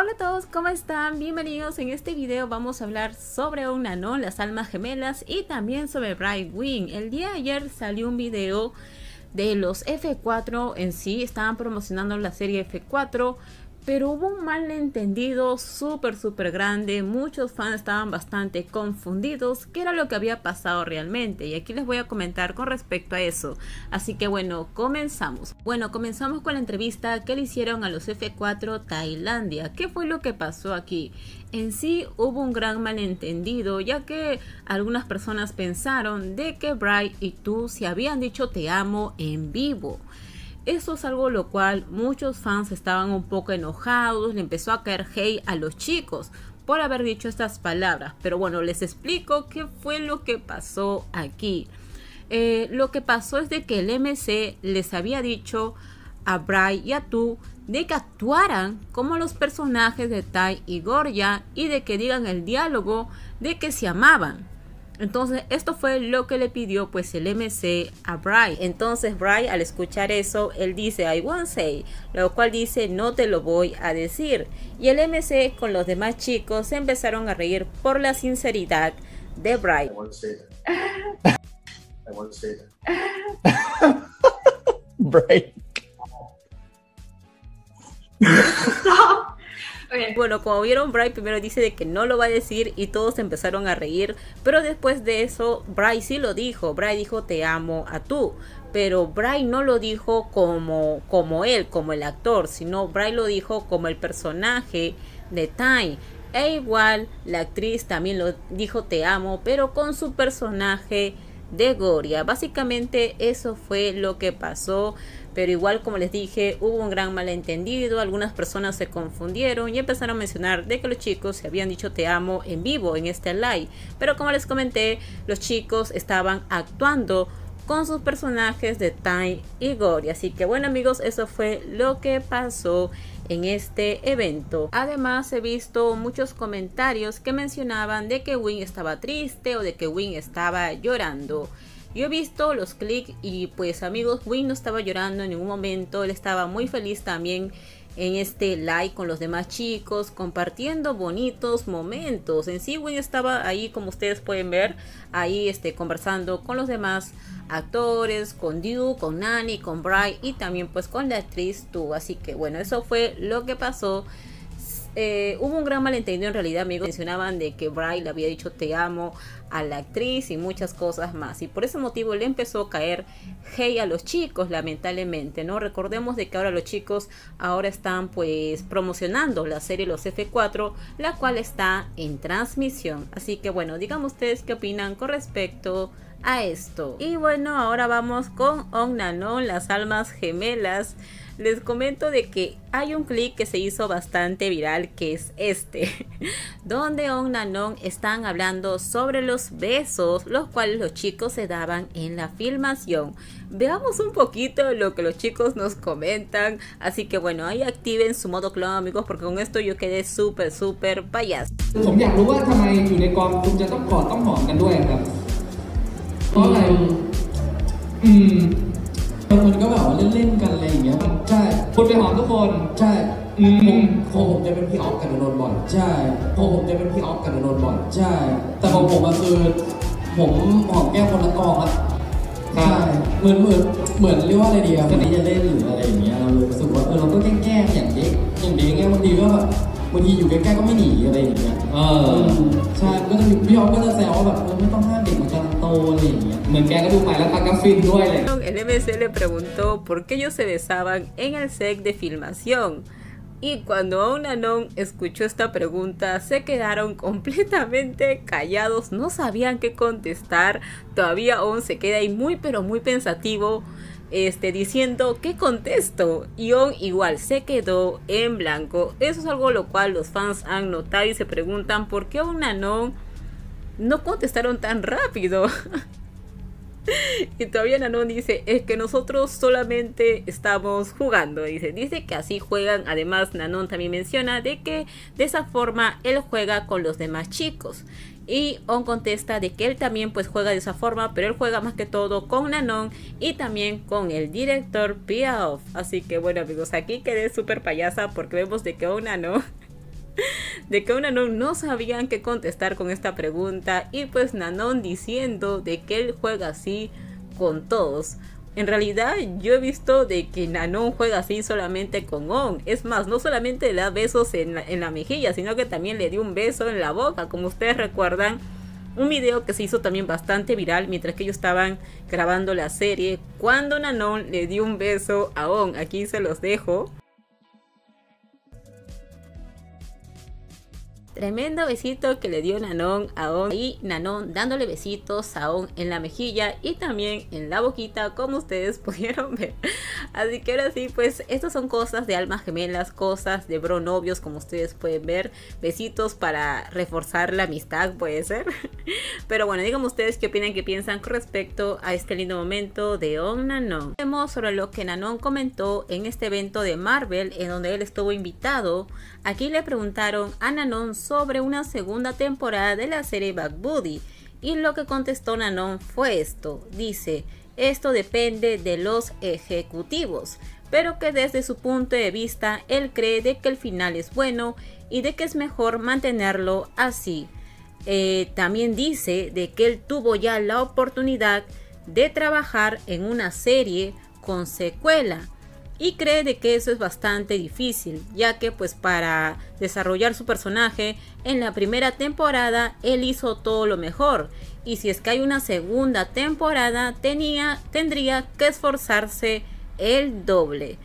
Hola a todos, ¿cómo están? Bienvenidos. En este video vamos a hablar sobre una, ¿no? Las almas gemelas y también sobre Bright Wing. El día de ayer salió un video de los F4 en sí, estaban promocionando la serie F4, pero hubo un malentendido súper, súper grande. Muchos fans estaban bastante confundidos qué era lo que había pasado realmente. Y aquí les voy a comentar con respecto a eso. Así que bueno, comenzamos. Bueno, comenzamos con la entrevista que le hicieron a los F4 Tailandia. ¿Qué fue lo que pasó aquí? En sí hubo un gran malentendido, ya que algunas personas pensaron de que Bright y tú se habían dicho te amo en vivo. Eso es algo lo cual muchos fans estaban un poco enojados, le empezó a caer hey a los chicos por haber dicho estas palabras. Pero bueno, les explico qué fue lo que pasó aquí. Eh, lo que pasó es de que el MC les había dicho a Bry y a Tu de que actuaran como los personajes de Tai y Gorya y de que digan el diálogo de que se amaban. Entonces, esto fue lo que le pidió pues el MC a Bry. Entonces, Bry al escuchar eso, él dice, I won't say, lo cual dice, no te lo voy a decir. Y el MC con los demás chicos empezaron a reír por la sinceridad de Bry. Bry. Bueno, como vieron, Bry primero dice de que no lo va a decir y todos empezaron a reír, pero después de eso, Bry sí lo dijo. Bry dijo te amo a tú, pero Bry no lo dijo como, como él, como el actor, sino Bry lo dijo como el personaje de Time. E igual la actriz también lo dijo te amo, pero con su personaje de Goria. Básicamente eso fue lo que pasó pero igual como les dije hubo un gran malentendido, algunas personas se confundieron y empezaron a mencionar de que los chicos se habían dicho te amo en vivo en este live, pero como les comenté los chicos estaban actuando con sus personajes de Time y Gory. Así que bueno amigos, eso fue lo que pasó en este evento. Además he visto muchos comentarios que mencionaban de que Win estaba triste o de que Win estaba llorando. Yo he visto los clics y pues amigos, Win no estaba llorando en ningún momento, él estaba muy feliz también en este like con los demás chicos, compartiendo bonitos momentos. En sí, Win estaba ahí, como ustedes pueden ver, ahí este, conversando con los demás actores, con Dew, con Nani, con Bright y también pues con la actriz Tu. Así que bueno, eso fue lo que pasó eh, hubo un gran malentendido en realidad, amigos. Mencionaban de que Brian le había dicho te amo a la actriz y muchas cosas más. Y por ese motivo le empezó a caer hey a los chicos, lamentablemente, ¿no? Recordemos de que ahora los chicos ahora están pues promocionando la serie Los F4, la cual está en transmisión. Así que bueno, digan ustedes qué opinan con respecto a esto. Y bueno, ahora vamos con Onna, ¿no? Las almas gemelas les comento de que hay un clip que se hizo bastante viral que es este, donde On Nanon están hablando sobre los besos los cuales los chicos se daban en la filmación. Veamos un poquito lo que los chicos nos comentan, así que bueno, ahí activen su modo clon amigos porque con esto yo quedé súper súper payaso. บางคนก็แบบว่าเล่นๆ กันอะไรอย่างเงี้ยใช่คนไปหอมทุกคนใช่ อืผมผมจะเป็นพี่ออฟกับนนบ่อยใช่ขอผมจะเป็นพี่ออฟกับนนบ่อยใช่แต่ของผมอะคือผมหอมแก้วคนละกองอะครับใช่เหมือนเหมือนเหมือนเรียกว่าอะไรดีอะคนนี้จะเล่นหรืออะไรอย่างเงี้ยเรารู้สึกว่าเออเราก็แกล้งงอย่างเด็กอย่างเด็กไง้บางทีก็แบบบางทีอยู่ใกล้ๆก็ไม่หนีอะไรอย่างเงี้ยเออใช่ก็จะมีพี่ออฟก็จะแซวว่าแบบเออไม่ต้องห้ามเด็กมันกำลังโตอะไรอย่างเงี้ย El MC le preguntó por qué ellos se besaban en el set de filmación. Y cuando Aung Anon escuchó esta pregunta, se quedaron completamente callados, no sabían qué contestar. Todavía Aung se queda ahí muy, pero muy pensativo, este, diciendo qué contesto. Y Aung igual se quedó en blanco. Eso es algo lo cual los fans han notado y se preguntan por qué Aung Anon no contestaron tan rápido. y todavía Nanon dice, es que nosotros solamente estamos jugando. Dice, dice que así juegan. Además, Nanon también menciona de que de esa forma él juega con los demás chicos. Y On contesta de que él también pues juega de esa forma, pero él juega más que todo con Nanon y también con el director Piaof Así que bueno amigos, aquí quedé súper payasa porque vemos de que On Nanon de que una Nanon no sabían qué contestar con esta pregunta y pues Nanon diciendo de que él juega así con todos. En realidad yo he visto de que Nanon juega así solamente con On. Es más, no solamente le da besos en la, en la mejilla, sino que también le dio un beso en la boca, como ustedes recuerdan un video que se hizo también bastante viral mientras que ellos estaban grabando la serie cuando Nanon le dio un beso a On. Aquí se los dejo. Tremendo besito que le dio Nanon a On y Nanon dándole besitos a On en la mejilla y también en la boquita como ustedes pudieron ver. Así que ahora sí, pues estas son cosas de almas gemelas, cosas de bro novios como ustedes pueden ver. Besitos para reforzar la amistad puede ser. Pero bueno, díganme ustedes qué opinan, qué piensan con respecto a este lindo momento de On Nanon. Vemos sobre lo que Nanon comentó en este evento de Marvel en donde él estuvo invitado. Aquí le preguntaron a Nanon sobre una segunda temporada de la serie Back Buddy y lo que contestó Nanon fue esto. Dice, esto depende de los ejecutivos, pero que desde su punto de vista él cree de que el final es bueno y de que es mejor mantenerlo así. Eh, también dice de que él tuvo ya la oportunidad de trabajar en una serie con secuela y cree de que eso es bastante difícil, ya que pues para desarrollar su personaje en la primera temporada él hizo todo lo mejor y si es que hay una segunda temporada tenía, tendría que esforzarse el doble.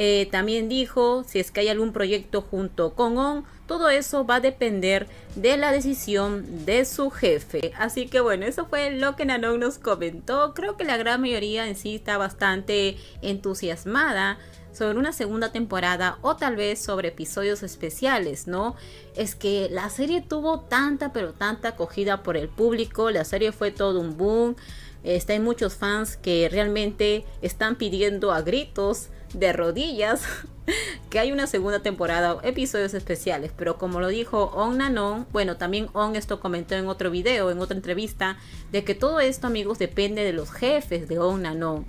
Eh, también dijo si es que hay algún proyecto junto con ON. Todo eso va a depender de la decisión de su jefe. Así que bueno, eso fue lo que Nanon nos comentó. Creo que la gran mayoría en sí está bastante entusiasmada sobre una segunda temporada o tal vez sobre episodios especiales, ¿no? Es que la serie tuvo tanta pero tanta acogida por el público, la serie fue todo un boom, está hay muchos fans que realmente están pidiendo a gritos de rodillas que hay una segunda temporada, episodios especiales, pero como lo dijo On Nanon, bueno, también On esto comentó en otro video, en otra entrevista, de que todo esto, amigos, depende de los jefes de On Nanon.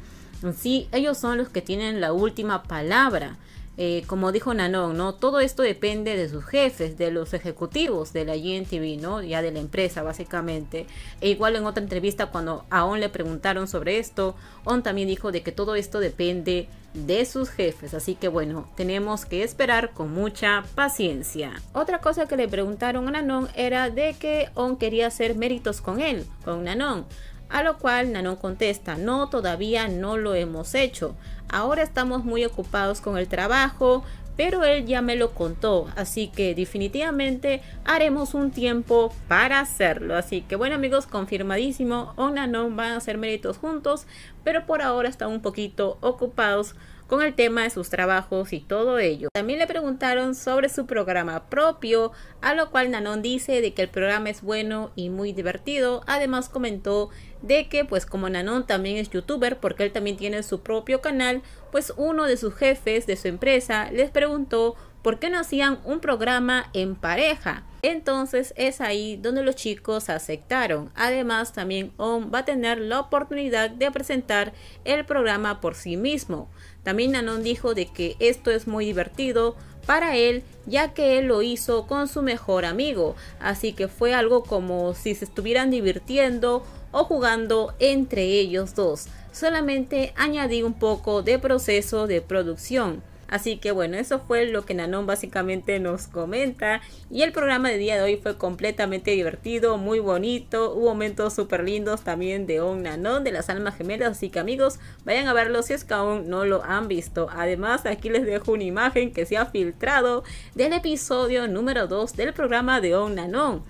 Sí, ellos son los que tienen la última palabra. Eh, como dijo Nanon, ¿no? Todo esto depende de sus jefes, de los ejecutivos de la GNTV, ¿no? Ya de la empresa, básicamente. E igual en otra entrevista, cuando a On le preguntaron sobre esto, On también dijo de que todo esto depende de sus jefes. Así que bueno, tenemos que esperar con mucha paciencia. Otra cosa que le preguntaron a Nanon era de que On quería hacer méritos con él, con Nanon. A lo cual Nanon contesta, no, todavía no lo hemos hecho. Ahora estamos muy ocupados con el trabajo, pero él ya me lo contó, así que definitivamente haremos un tiempo para hacerlo. Así que bueno amigos, confirmadísimo, o no van a hacer méritos juntos, pero por ahora están un poquito ocupados con el tema de sus trabajos y todo ello. También le preguntaron sobre su programa propio, a lo cual Nanon dice de que el programa es bueno y muy divertido. Además comentó de que pues como Nanon también es youtuber porque él también tiene su propio canal, pues uno de sus jefes de su empresa les preguntó por qué no hacían un programa en pareja entonces es ahí donde los chicos aceptaron. Además, también On va a tener la oportunidad de presentar el programa por sí mismo. También Nanon dijo de que esto es muy divertido para él, ya que él lo hizo con su mejor amigo. Así que fue algo como si se estuvieran divirtiendo o jugando entre ellos dos. Solamente añadí un poco de proceso de producción. Así que bueno, eso fue lo que Nanon básicamente nos comenta. Y el programa de día de hoy fue completamente divertido, muy bonito. Hubo momentos súper lindos también de On Nanon, de las almas gemelas. Así que amigos, vayan a verlo si es que aún no lo han visto. Además, aquí les dejo una imagen que se ha filtrado del episodio número 2 del programa de On Nanon.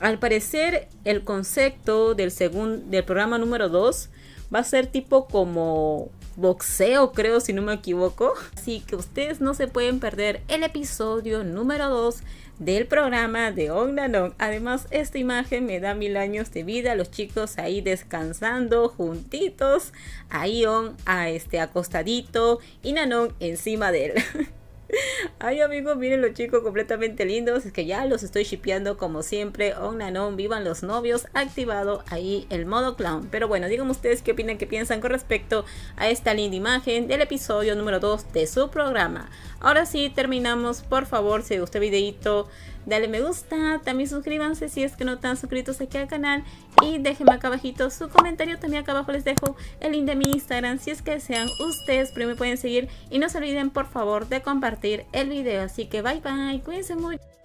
Al parecer, el concepto del, del programa número 2 va a ser tipo como boxeo, creo, si no me equivoco. Así que ustedes no se pueden perder el episodio número 2 del programa de Nanon Además, esta imagen me da mil años de vida. Los chicos ahí descansando juntitos. ahí On a este acostadito y Nanon encima de él. Ay amigos, miren los chicos completamente lindos, es que ya los estoy shipeando como siempre, on oh, and vivan los novios, activado ahí el modo clown. Pero bueno, díganme ustedes qué opinan, qué piensan con respecto a esta linda imagen del episodio número 2 de su programa. Ahora sí, terminamos, por favor, si gustó el videito, Dale me gusta, también suscríbanse si es que no están suscritos aquí al canal y déjenme acá abajito su comentario, también acá abajo les dejo el link de mi Instagram si es que sean ustedes, pero me pueden seguir y no se olviden por favor de compartir el video, así que bye bye, cuídense mucho.